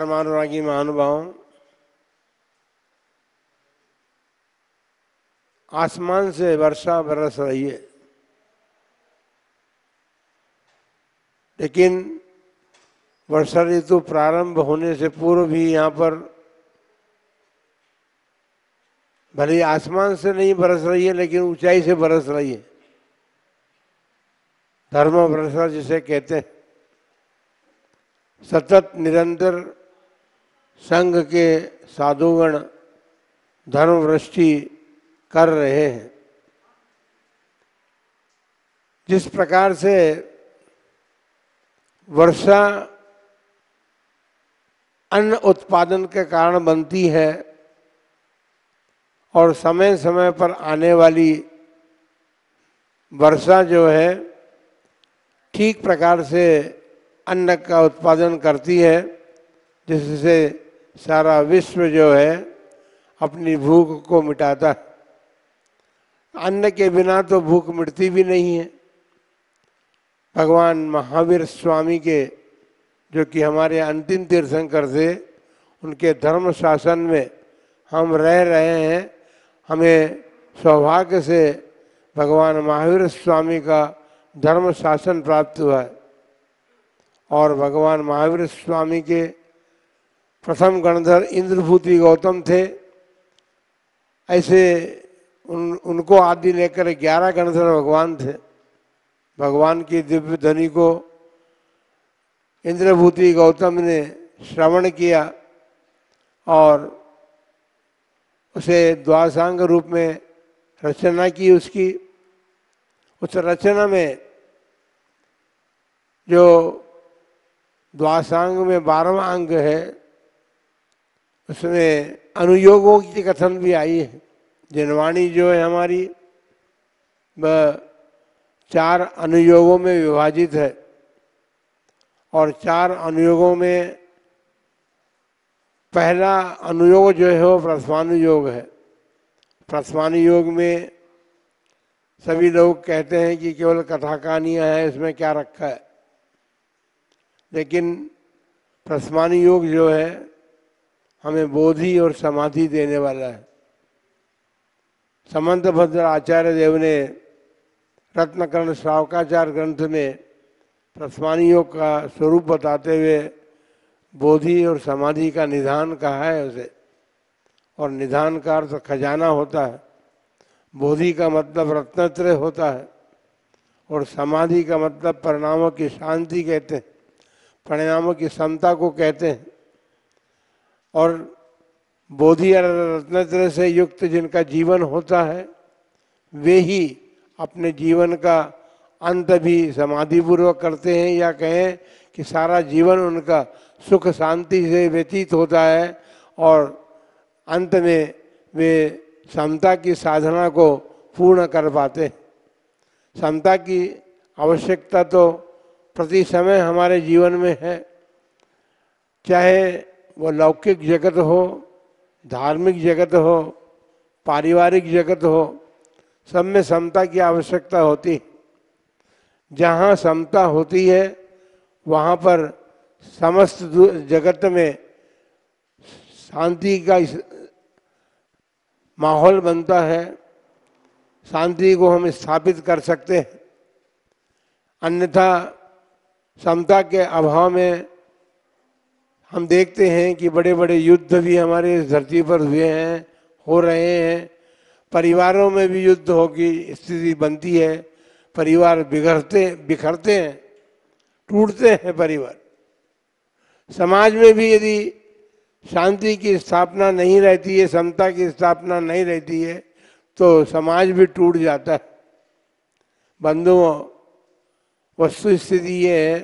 परमानुरागी महानुभाव आसमान से वर्षा बरस रही है लेकिन वर्षा ऋतु प्रारंभ होने से पूर्व भी यहाँ पर भले आसमान से नहीं बरस रही है लेकिन ऊंचाई से बरस रही है धर्म वर्षा जिसे कहते हैं सतत निरंतर संघ के साधुगण धर्मवृष्टि कर रहे हैं जिस प्रकार से वर्षा अन्न उत्पादन के कारण बनती है और समय समय पर आने वाली वर्षा जो है ठीक प्रकार से अन्न का उत्पादन करती है जिससे सारा विश्व जो है अपनी भूख को मिटाता अन्न के बिना तो भूख मिटती भी नहीं है भगवान महावीर स्वामी के जो कि हमारे अंतिम तीर्थंकर थे उनके धर्म शासन में हम रह रहे हैं हमें सौभाग्य से भगवान महावीर स्वामी का धर्म शासन प्राप्त हुआ है और भगवान महावीर स्वामी के प्रथम गणधर इंद्रभूति गौतम थे ऐसे उन उनको आदि लेकर ग्यारह गणधर भगवान थे भगवान की दिव्य ध्वनि को इंद्रभूति गौतम ने श्रवण किया और उसे द्वासांग रूप में रचना की उसकी उस रचना में जो द्वासांग में बारहवा अंग है उसमें अनुयोगों की कथन भी आई है जनवाणी जो है हमारी चार अनुयोगों में विभाजित है और चार अनुयोगों में पहला अनुयोग जो है वो प्रस्वानुयोग है योग में सभी लोग कहते हैं कि केवल कथा कहानियाँ हैं इसमें क्या रखा है लेकिन प्रस्मानी योग जो है हमें बोधि और समाधि देने वाला है समंत भद्र आचार्य देव ने रत्नकर्ण श्रावकाचार ग्रंथ में प्रस्मानियों का स्वरूप बताते हुए बोधि और समाधि का निधान कहा है उसे और निधान का अर्थ खजाना होता है बोधि का मतलब रत्नत्रय होता है और समाधि का मतलब परिणामों की शांति कहते हैं परिणामों की समता को कहते हैं और बोधि रत्नत्र से युक्त जिनका जीवन होता है वे ही अपने जीवन का अंत भी समाधि पूर्वक करते हैं या कहें कि सारा जीवन उनका सुख शांति से व्यतीत होता है और अंत में वे समता की साधना को पूर्ण कर पाते हैं समता की आवश्यकता तो प्रति समय हमारे जीवन में है चाहे वो लौकिक जगत हो धार्मिक जगत हो पारिवारिक जगत हो सब में समता की आवश्यकता होती है जहाँ समता होती है वहाँ पर समस्त जगत में शांति का माहौल बनता है शांति को हम स्थापित कर सकते हैं अन्यथा समता के अभाव में हम देखते हैं कि बड़े बड़े युद्ध भी हमारे इस धरती पर हुए हैं हो रहे हैं परिवारों में भी युद्ध हो स्थिति बनती है परिवार बिगड़ते बिखरते हैं टूटते हैं परिवार समाज में भी यदि शांति की स्थापना नहीं रहती है समता की स्थापना नहीं रहती है तो समाज भी टूट जाता है बंधुओं वस्तु स्थिति ये है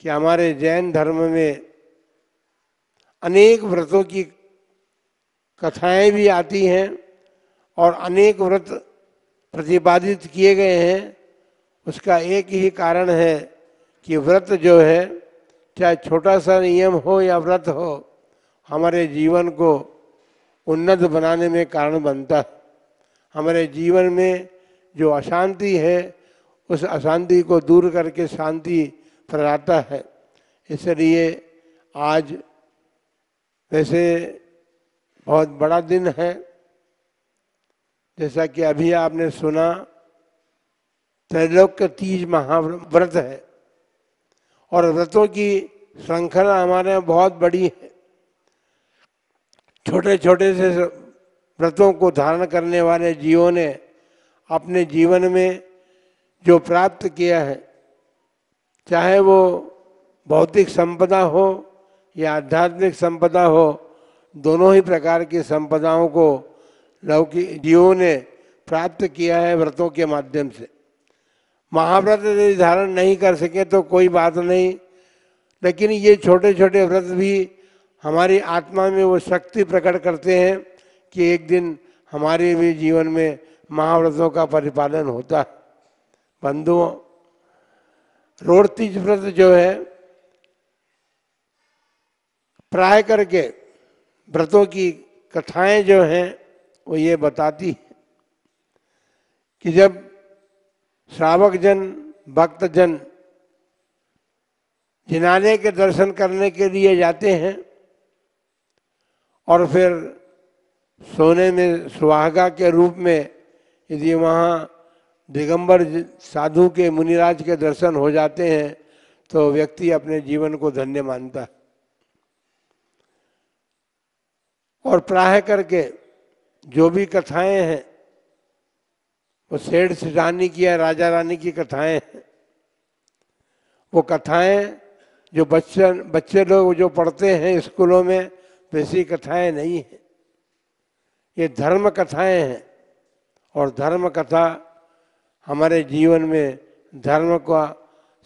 कि हमारे जैन धर्म में अनेक व्रतों की कथाएं भी आती हैं और अनेक व्रत प्रतिपादित किए गए हैं उसका एक ही कारण है कि व्रत जो है चाहे छोटा सा नियम हो या व्रत हो हमारे जीवन को उन्नत बनाने में कारण बनता है हमारे जीवन में जो अशांति है उस अशांति को दूर करके शांति फैलाता है इसलिए आज वैसे बहुत बड़ा दिन है जैसा कि अभी आपने सुना का तीज महाव्रत है और व्रतों की श्रृंखला हमारे यहाँ बहुत बड़ी है छोटे छोटे से व्रतों को धारण करने वाले जीवों ने अपने जीवन में जो प्राप्त किया है चाहे वो भौतिक संपदा हो या आध्यात्मिक संपदा हो दोनों ही प्रकार की संपदाओं को लौकिक जीवों ने प्राप्त किया है व्रतों के माध्यम से महाव्रत यदि धारण नहीं कर सके तो कोई बात नहीं लेकिन ये छोटे छोटे व्रत भी हमारी आत्मा में वो शक्ति प्रकट करते हैं कि एक दिन हमारे भी जीवन में महाव्रतों का परिपालन होता है बंधुओं रोड़तीज व्रत जो है प्राय करके व्रतों की कथाएं जो हैं वो ये बताती है कि जब श्रावक जन भक्त जन जिनाने के दर्शन करने के लिए जाते हैं और फिर सोने में सुहागा के रूप में यदि वहाँ दिगंबर साधु के मुनिराज के दर्शन हो जाते हैं तो व्यक्ति अपने जीवन को धन्य मानता है और प्राय करके जो भी कथाएं हैं वो सेठ रानी की या राजा रानी की कथाएं हैं वो कथाएं जो बच्चे बच्चे लोग जो पढ़ते हैं स्कूलों में वैसी कथाएं नहीं हैं ये धर्म कथाएं हैं और धर्म कथा हमारे जीवन में धर्म का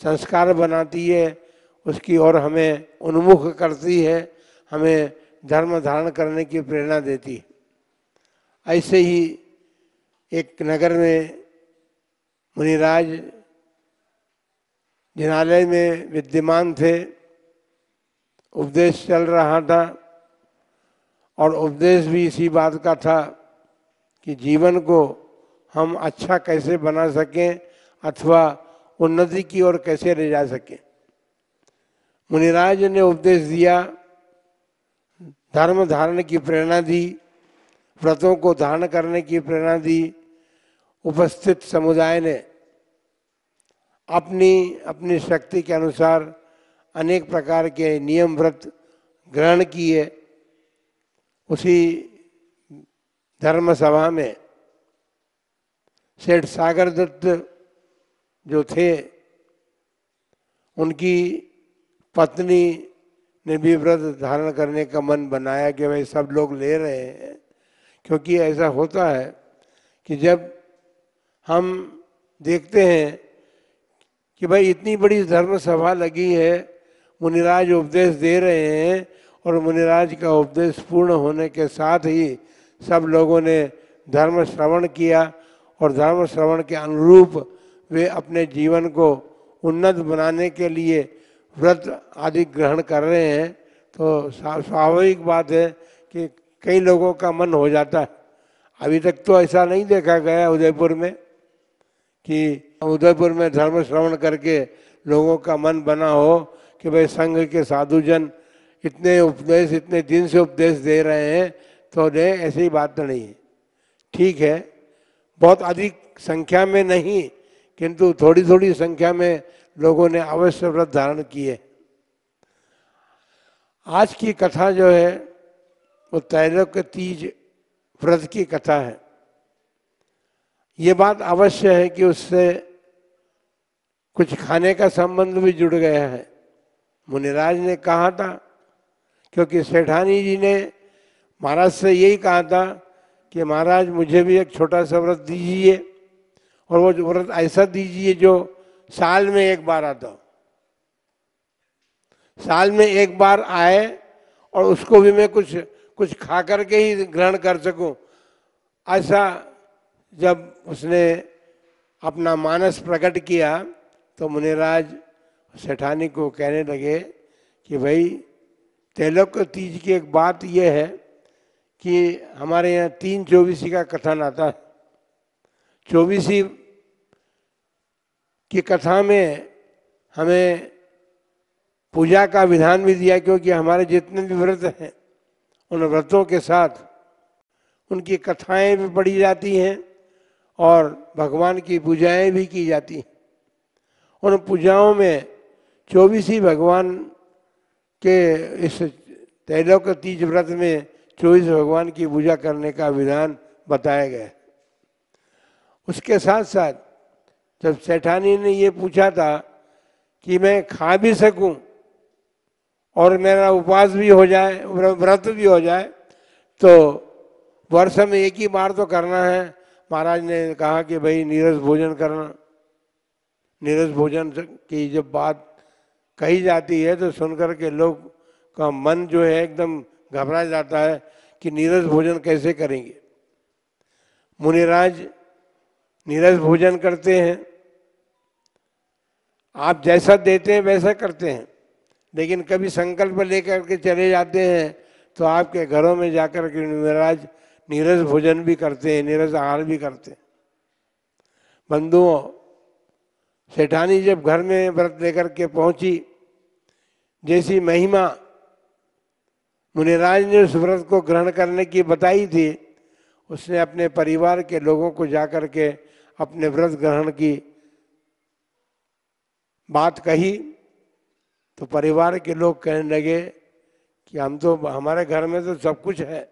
संस्कार बनाती है उसकी ओर हमें उन्मुख करती है हमें धर्म धारण करने की प्रेरणा देती है ऐसे ही एक नगर में मुनिराज जिनालय में विद्यमान थे उपदेश चल रहा था और उपदेश भी इसी बात का था कि जीवन को हम अच्छा कैसे बना सकें अथवा उन्नति की ओर कैसे ले जा सकें मुनिराज ने उपदेश दिया धर्म धारण की प्रेरणा दी व्रतों को धारण करने की प्रेरणा दी उपस्थित समुदाय ने अपनी अपनी शक्ति के अनुसार अनेक प्रकार के नियम व्रत ग्रहण किए उसी धर्म सभा में सेठ सागर दत्त जो थे उनकी पत्नी ने भी व्रत धारण करने का मन बनाया कि भाई सब लोग ले रहे हैं क्योंकि ऐसा होता है कि जब हम देखते हैं कि भाई इतनी बड़ी धर्म सभा लगी है मुनिराज उपदेश दे रहे हैं और मुनिराज का उपदेश पूर्ण होने के साथ ही सब लोगों ने धर्म श्रवण किया और धर्म श्रवण के अनुरूप वे अपने जीवन को उन्नत बनाने के लिए व्रत आदि ग्रहण कर रहे हैं तो स्वाभाविक बात है कि कई लोगों का मन हो जाता है अभी तक तो ऐसा नहीं देखा गया उदयपुर में कि उदयपुर में धर्म श्रवण करके लोगों का मन बना हो कि भाई संघ के साधुजन इतने उपदेश इतने दिन से उपदेश दे रहे हैं तो दे ऐसी बात तो नहीं है ठीक है बहुत अधिक संख्या में नहीं किंतु थोड़ी थोड़ी संख्या में लोगों ने अवश्य व्रत धारण किए आज की कथा जो है वो तैरक तीज व्रत की कथा है ये बात अवश्य है कि उससे कुछ खाने का संबंध भी जुड़ गया है मुनिराज ने कहा था क्योंकि सेठानी जी ने महाराज से यही कहा था कि महाराज मुझे भी एक छोटा सा व्रत दीजिए और वो व्रत ऐसा दीजिए जो साल में एक बार आता साल में एक बार आए और उसको भी मैं कुछ कुछ खा करके ही ग्रहण कर सकूं ऐसा जब उसने अपना मानस प्रकट किया तो मुनिराज सेठानी को कहने लगे कि भाई तेलक तीज की एक बात यह है कि हमारे यहाँ तीन चौबीसी का कथन आता है चौबीसी की कथा में हमें पूजा का विधान भी दिया क्योंकि हमारे जितने भी व्रत हैं उन व्रतों के साथ उनकी कथाएं भी पढ़ी जाती हैं और भगवान की पूजाएं भी की जाती हैं उन पूजाओं में चौबीस ही भगवान के इस के तीज व्रत में चौबीस भगवान की पूजा करने का विधान बताया गया उसके साथ साथ जब सेठानी ने ये पूछा था कि मैं खा भी सकूं और मेरा उपवास भी हो जाए व्रत भी हो जाए तो वर्ष में एक ही बार तो करना है महाराज ने कहा कि भाई नीरज भोजन करना नीरज भोजन की जब बात कही जाती है तो सुनकर के लोग का मन जो है एकदम घबरा जाता है कि नीरज भोजन कैसे करेंगे मुनिराज नीरज भोजन करते हैं आप जैसा देते हैं वैसा करते हैं लेकिन कभी संकल्प लेकर के चले जाते हैं तो आपके घरों में जाकर के महाराज नीरज भोजन भी करते हैं नीरज आहार भी करते हैं बंधुओं सेठानी जब घर में व्रत लेकर के पहुंची जैसी महिमा मुनिराज ने उस व्रत को ग्रहण करने की बताई थी उसने अपने परिवार के लोगों को जाकर के अपने व्रत ग्रहण की बात कही तो परिवार के लोग कहने लगे कि हम तो हमारे घर में तो सब कुछ है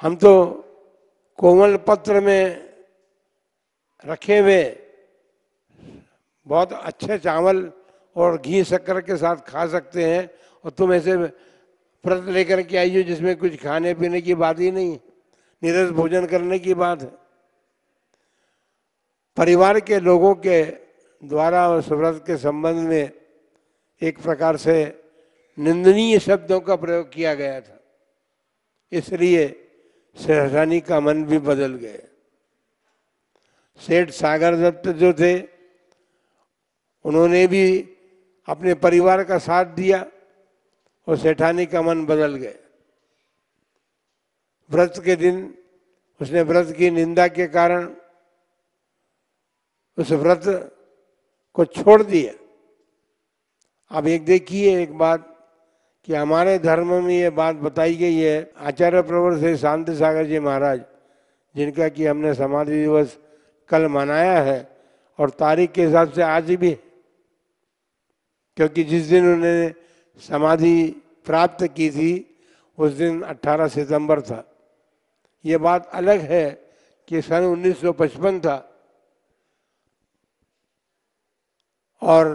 हम तो कोमल पत्र में रखे हुए बहुत अच्छे चावल और घी शक्कर के साथ खा सकते हैं और तुम ऐसे व्रत लेकर के आई हो जिसमें कुछ खाने पीने की बात ही नहीं निरस भोजन करने की बात है परिवार के लोगों के द्वारा और सुव्रत के संबंध में एक प्रकार से निंदनीय शब्दों का प्रयोग किया गया था इसलिए सहसानी का मन भी बदल गया सेठ सागर दत्त जो थे उन्होंने भी अपने परिवार का साथ दिया और सेठानी का मन बदल गया व्रत के दिन उसने व्रत की निंदा के कारण उस व्रत को छोड़ दिया अब एक देखिए एक बात कि हमारे धर्म में ये बात बताई गई है आचार्य प्रवर से शांति सागर जी महाराज जिनका कि हमने समाधि दिवस कल मनाया है और तारीख के हिसाब से आज भी क्योंकि जिस दिन उन्होंने समाधि प्राप्त की थी उस दिन 18 सितंबर था ये बात अलग है कि सन 1955 था और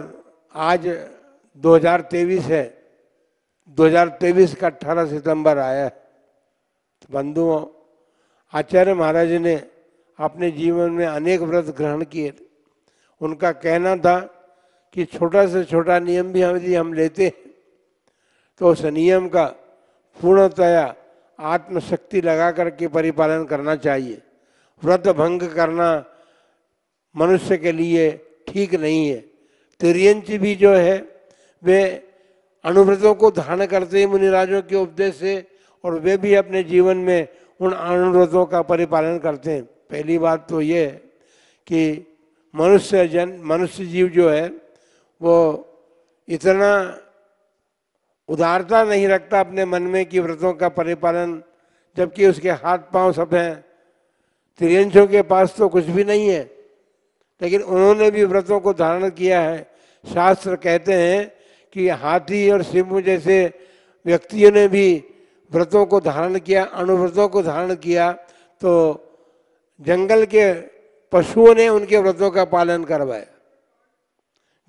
आज 2023 है 2023 का 18 सितंबर आया तो बंधुओं आचार्य महाराज ने अपने जीवन में अनेक व्रत ग्रहण किए उनका कहना था कि छोटा से छोटा नियम भी हम यदि हम लेते हैं तो उस नियम का पूर्णतया आत्मशक्ति लगा करके परिपालन करना चाहिए व्रत भंग करना मनुष्य के लिए ठीक नहीं है तिरयंच भी जो है वे अनुव्रतों को धारण करते हैं मुनिराजों के उपदेश से और वे भी अपने जीवन में उन अनुव्रतों का परिपालन करते हैं पहली बात तो ये है कि मनुष्य जन मनुष्य जीव जो है वो इतना उदारता नहीं रखता अपने मन में कि व्रतों का परिपालन जबकि उसके हाथ पांव सब हैं त्रियंशों के पास तो कुछ भी नहीं है लेकिन उन्होंने भी व्रतों को धारण किया है शास्त्र कहते हैं कि हाथी और सिंह जैसे व्यक्तियों ने भी व्रतों को धारण किया अनुव्रतों को धारण किया तो जंगल के पशुओं ने उनके व्रतों का पालन करवाया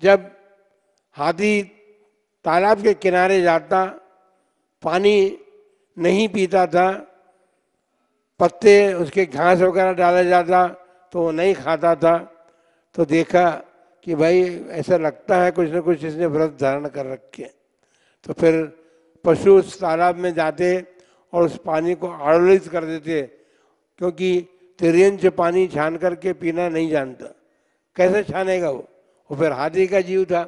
जब हाथी तालाब के किनारे जाता पानी नहीं पीता था पत्ते उसके घास वगैरह डाला जाता तो वो नहीं खाता था तो देखा कि भाई ऐसा लगता है कुछ ना कुछ इसने व्रत धारण कर रखे तो फिर पशु उस तालाब में जाते और उस पानी को आड़ोलित कर देते क्योंकि तिरंज पानी छान करके पीना नहीं जानता कैसे छानेगा वो वो फिर हाथी का जीव था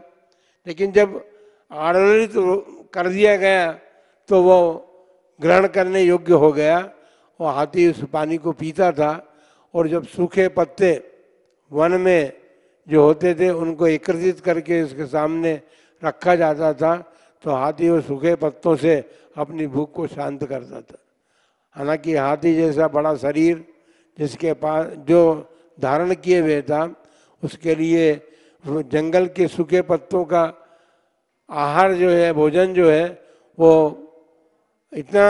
लेकिन जब आड़ोलित कर दिया गया तो वो ग्रहण करने योग्य हो गया वो हाथी उस पानी को पीता था और जब सूखे पत्ते वन में जो होते थे उनको एकत्रित करके उसके सामने रखा जाता था तो हाथी वो सूखे पत्तों से अपनी भूख को शांत करता था हालांकि हाथी जैसा बड़ा शरीर जिसके पास जो धारण किए हुए था उसके लिए जंगल के सूखे पत्तों का आहार जो है भोजन जो है वो इतना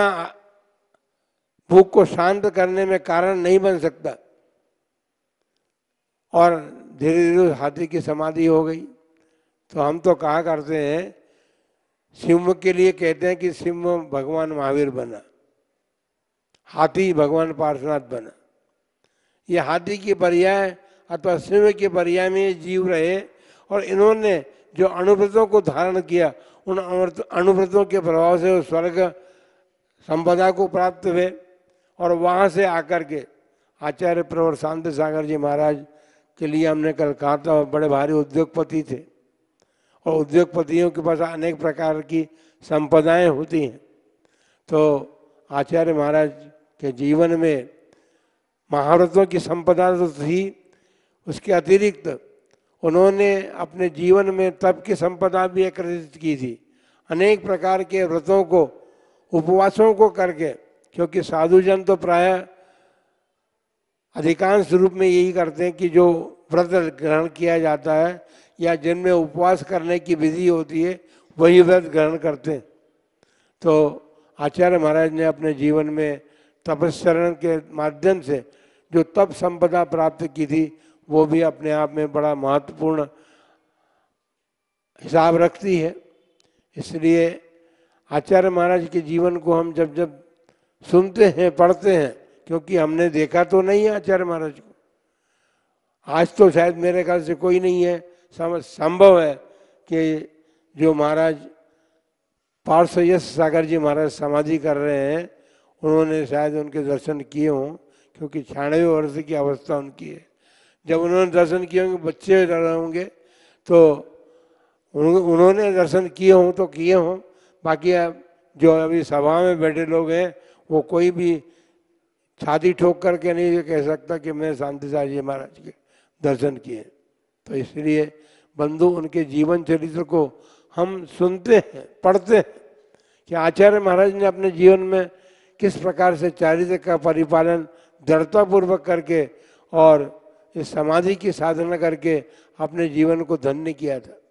भूख को शांत करने में कारण नहीं बन सकता और धीरे धीरे हाथी की समाधि हो गई तो हम तो कहा करते हैं सिंह के लिए कहते हैं कि सिंह भगवान महावीर बना हाथी भगवान पार्श्वनाथ बना ये हाथी की पर्याय अथवा सिंह के पर्याय में जीव रहे और इन्होंने जो अनुव्रतों को धारण किया उन अनुव्रतों के प्रभाव से वो स्वर्ग संपदा को प्राप्त हुए और वहाँ से आकर के आचार्य प्रवर शांत सागर जी महाराज के लिए हमने कल कहा था बड़े भारी उद्योगपति थे और उद्योगपतियों के पास अनेक प्रकार की संपदाएं होती हैं तो आचार्य महाराज के जीवन में महारतों की संपदा तो थी उसके अतिरिक्त उन्होंने अपने जीवन में तप की संपदा भी एकत्रित की थी अनेक प्रकार के व्रतों को उपवासों को करके क्योंकि साधुजन तो प्रायः अधिकांश रूप में यही करते हैं कि जो व्रत ग्रहण किया जाता है या जिनमें उपवास करने की विधि होती है वही व्रत ग्रहण करते हैं तो आचार्य महाराज ने अपने जीवन में तपस्रण के माध्यम से जो तप संपदा प्राप्त की थी वो भी अपने आप में बड़ा महत्वपूर्ण हिसाब रखती है इसलिए आचार्य महाराज के जीवन को हम जब जब सुनते हैं पढ़ते हैं क्योंकि हमने देखा तो नहीं है आचार्य महाराज को आज तो शायद मेरे ख्याल से कोई नहीं है समझ संभव है कि जो महाराज पार्श्वयश सागर जी महाराज समाधि कर रहे हैं उन्होंने शायद उनके दर्शन किए हों क्योंकि छियानवे वर्ष की अवस्था उनकी है जब उन्होंने दर्शन किए होंगे बच्चे होंगे तो उन्होंने दर्शन किए हों तो किए हों बाकी जो अभी सभा में बैठे लोग हैं वो कोई भी छाती ठोक करके नहीं ये कह सकता कि मैंने शांति जी महाराज के दर्शन किए तो इसलिए बंधु उनके जीवन चरित्र को हम सुनते हैं पढ़ते हैं कि आचार्य महाराज ने अपने जीवन में किस प्रकार से चारित्र का परिपालन दृढ़तापूर्वक करके और इस समाधि की साधना करके अपने जीवन को धन्य किया था